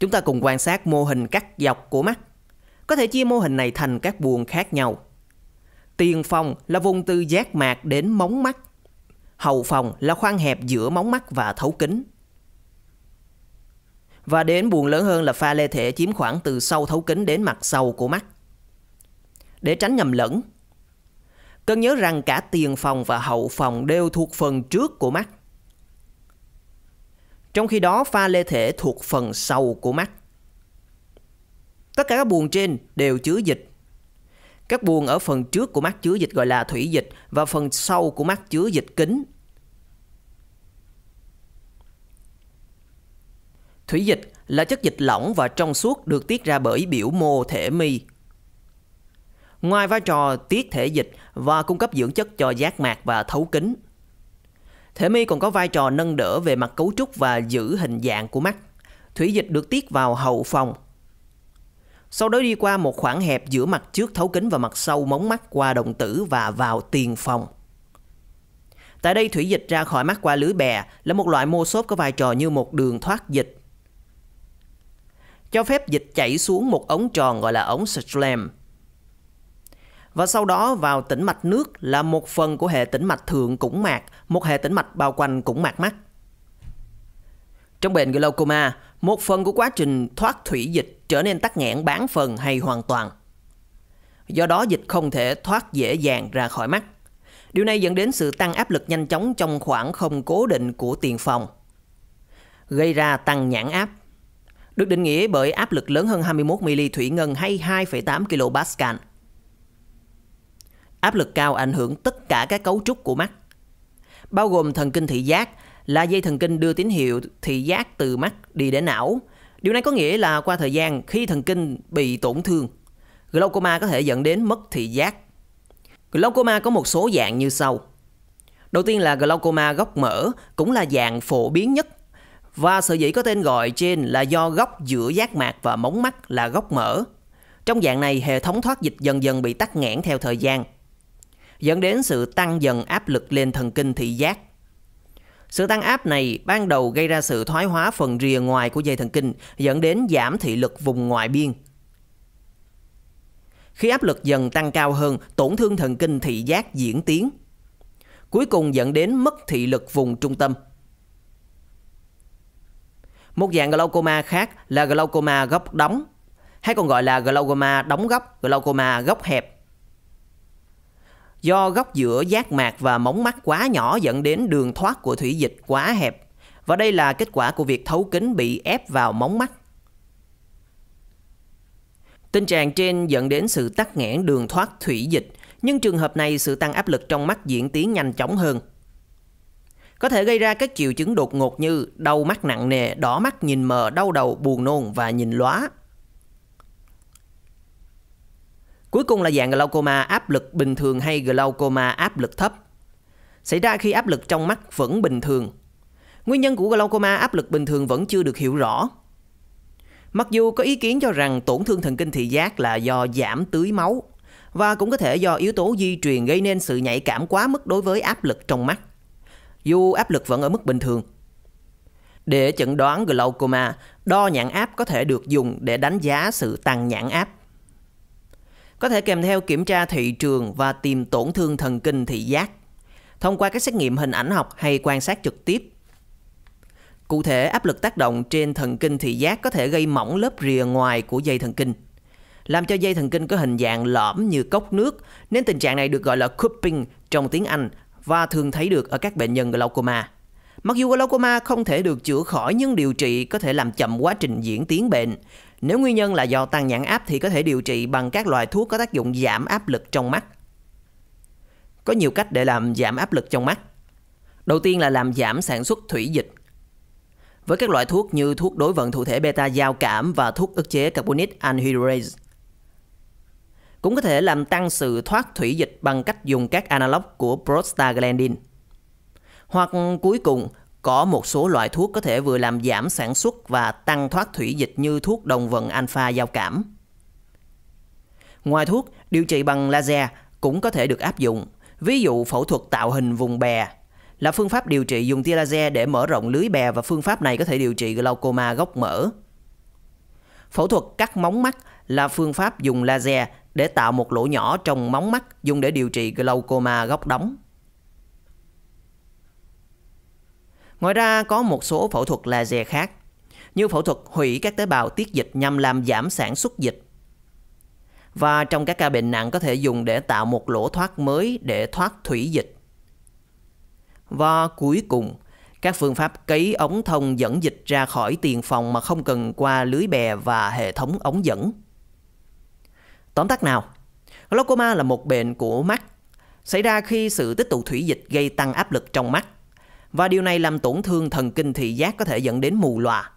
Chúng ta cùng quan sát mô hình cắt dọc của mắt. Có thể chia mô hình này thành các buồng khác nhau. Tiền phòng là vùng từ giác mạc đến móng mắt. Hậu phòng là khoang hẹp giữa móng mắt và thấu kính. Và đến buồng lớn hơn là pha lê thể chiếm khoảng từ sau thấu kính đến mặt sau của mắt. Để tránh nhầm lẫn, cần nhớ rằng cả tiền phòng và hậu phòng đều thuộc phần trước của mắt trong khi đó pha lê thể thuộc phần sau của mắt. Tất cả các buồng trên đều chứa dịch. Các buồng ở phần trước của mắt chứa dịch gọi là thủy dịch và phần sau của mắt chứa dịch kính. Thủy dịch là chất dịch lỏng và trong suốt được tiết ra bởi biểu mô thể mi. Ngoài vai trò tiết thể dịch và cung cấp dưỡng chất cho giác mạc và thấu kính, Thể mi còn có vai trò nâng đỡ về mặt cấu trúc và giữ hình dạng của mắt. Thủy dịch được tiết vào hậu phòng. Sau đó đi qua một khoảng hẹp giữa mặt trước thấu kính và mặt sau móng mắt qua động tử và vào tiền phòng. Tại đây thủy dịch ra khỏi mắt qua lưới bè là một loại mô xốp có vai trò như một đường thoát dịch. Cho phép dịch chảy xuống một ống tròn gọi là ống slam và sau đó vào tĩnh mạch nước là một phần của hệ tĩnh mạch thượng cũng mạc, một hệ tĩnh mạch bao quanh cũng mạc mắt. Trong bệnh glaucoma, một phần của quá trình thoát thủy dịch trở nên tắc nghẽn bán phần hay hoàn toàn. Do đó dịch không thể thoát dễ dàng ra khỏi mắt. Điều này dẫn đến sự tăng áp lực nhanh chóng trong khoảng không cố định của tiền phòng, gây ra tăng nhãn áp. Được định nghĩa bởi áp lực lớn hơn 21 mili thủy ngân hay 2,8 kilopascal Áp lực cao ảnh hưởng tất cả các cấu trúc của mắt, bao gồm thần kinh thị giác là dây thần kinh đưa tín hiệu thị giác từ mắt đi đến não. Điều này có nghĩa là qua thời gian khi thần kinh bị tổn thương, glaucoma có thể dẫn đến mất thị giác. Glaucoma có một số dạng như sau. Đầu tiên là glaucoma góc mở, cũng là dạng phổ biến nhất và sở dĩ có tên gọi trên là do góc giữa giác mạc và mống mắt là góc mở. Trong dạng này, hệ thống thoát dịch dần dần bị tắc nghẽn theo thời gian, dẫn đến sự tăng dần áp lực lên thần kinh thị giác. Sự tăng áp này ban đầu gây ra sự thoái hóa phần rìa ngoài của dây thần kinh, dẫn đến giảm thị lực vùng ngoại biên. Khi áp lực dần tăng cao hơn, tổn thương thần kinh thị giác diễn tiến, cuối cùng dẫn đến mất thị lực vùng trung tâm. Một dạng glaucoma khác là glaucoma góc đóng, hay còn gọi là glaucoma đóng góc, glaucoma góc hẹp Do góc giữa giác mạc và móng mắt quá nhỏ dẫn đến đường thoát của thủy dịch quá hẹp. Và đây là kết quả của việc thấu kính bị ép vào móng mắt. Tình trạng trên dẫn đến sự tắc nghẽn đường thoát thủy dịch, nhưng trường hợp này sự tăng áp lực trong mắt diễn tiến nhanh chóng hơn. Có thể gây ra các triệu chứng đột ngột như đau mắt nặng nề, đỏ mắt nhìn mờ, đau đầu, buồn nôn và nhìn lóa. Cuối cùng là dạng glaucoma áp lực bình thường hay glaucoma áp lực thấp. Xảy ra khi áp lực trong mắt vẫn bình thường. Nguyên nhân của glaucoma áp lực bình thường vẫn chưa được hiểu rõ. Mặc dù có ý kiến cho rằng tổn thương thần kinh thị giác là do giảm tưới máu và cũng có thể do yếu tố di truyền gây nên sự nhạy cảm quá mức đối với áp lực trong mắt. Dù áp lực vẫn ở mức bình thường. Để chẩn đoán glaucoma, đo nhãn áp có thể được dùng để đánh giá sự tăng nhãn áp có thể kèm theo kiểm tra thị trường và tìm tổn thương thần kinh thị giác thông qua các xét nghiệm hình ảnh học hay quan sát trực tiếp. Cụ thể, áp lực tác động trên thần kinh thị giác có thể gây mỏng lớp rìa ngoài của dây thần kinh, làm cho dây thần kinh có hình dạng lõm như cốc nước, nên tình trạng này được gọi là cupping trong tiếng Anh và thường thấy được ở các bệnh nhân glaucoma. Mặc dù glaucoma không thể được chữa khỏi nhưng điều trị có thể làm chậm quá trình diễn tiến bệnh, nếu nguyên nhân là do tăng nhãn áp thì có thể điều trị bằng các loại thuốc có tác dụng giảm áp lực trong mắt. Có nhiều cách để làm giảm áp lực trong mắt. Đầu tiên là làm giảm sản xuất thủy dịch. Với các loại thuốc như thuốc đối vận thụ thể beta giao cảm và thuốc ức chế carbonic anhydrase. Cũng có thể làm tăng sự thoát thủy dịch bằng cách dùng các analog của prostaglandin. Hoặc cuối cùng có một số loại thuốc có thể vừa làm giảm sản xuất và tăng thoát thủy dịch như thuốc đồng vận alpha giao cảm. Ngoài thuốc, điều trị bằng laser cũng có thể được áp dụng, ví dụ phẫu thuật tạo hình vùng bè là phương pháp điều trị dùng tia laser để mở rộng lưới bè và phương pháp này có thể điều trị glaucoma gốc mở. Phẫu thuật cắt móng mắt là phương pháp dùng laser để tạo một lỗ nhỏ trong móng mắt dùng để điều trị glaucoma gốc đóng. Ngoài ra có một số phẫu thuật laser khác, như phẫu thuật hủy các tế bào tiết dịch nhằm làm giảm sản xuất dịch. Và trong các ca bệnh nặng có thể dùng để tạo một lỗ thoát mới để thoát thủy dịch. Và cuối cùng, các phương pháp cấy ống thông dẫn dịch ra khỏi tiền phòng mà không cần qua lưới bè và hệ thống ống dẫn. Tóm tắt nào, glaucoma là một bệnh của mắt, xảy ra khi sự tích tụ thủy dịch gây tăng áp lực trong mắt và điều này làm tổn thương thần kinh thị giác có thể dẫn đến mù loà.